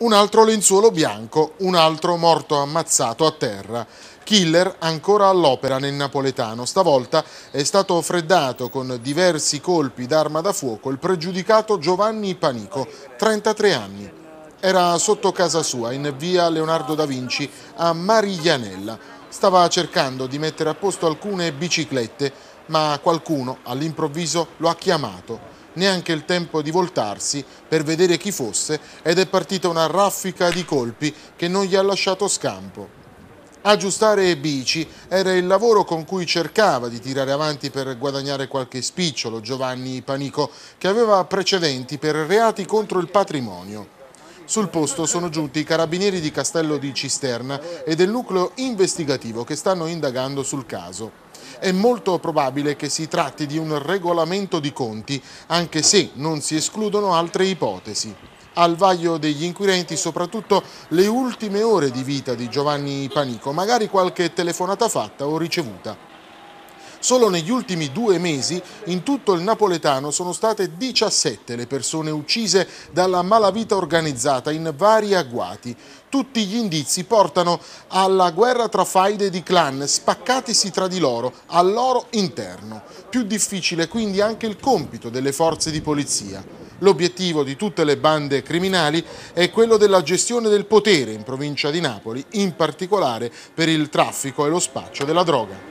un altro lenzuolo bianco, un altro morto ammazzato a terra. Killer ancora all'opera nel napoletano. Stavolta è stato freddato con diversi colpi d'arma da fuoco il pregiudicato Giovanni Panico, 33 anni. Era sotto casa sua, in via Leonardo da Vinci, a Mariglianella. Stava cercando di mettere a posto alcune biciclette, ma qualcuno all'improvviso lo ha chiamato neanche il tempo di voltarsi per vedere chi fosse ed è partita una raffica di colpi che non gli ha lasciato scampo. Aggiustare bici era il lavoro con cui cercava di tirare avanti per guadagnare qualche spicciolo Giovanni Panico, che aveva precedenti per reati contro il patrimonio. Sul posto sono giunti i carabinieri di Castello di Cisterna e del nucleo investigativo che stanno indagando sul caso è molto probabile che si tratti di un regolamento di conti, anche se non si escludono altre ipotesi al vaglio degli inquirenti soprattutto le ultime ore di vita di Giovanni Panico, magari qualche telefonata fatta o ricevuta. Solo negli ultimi due mesi in tutto il napoletano sono state 17 le persone uccise dalla malavita organizzata in vari agguati. Tutti gli indizi portano alla guerra tra faide di clan spaccatisi tra di loro, al loro interno. Più difficile quindi anche il compito delle forze di polizia. L'obiettivo di tutte le bande criminali è quello della gestione del potere in provincia di Napoli, in particolare per il traffico e lo spaccio della droga.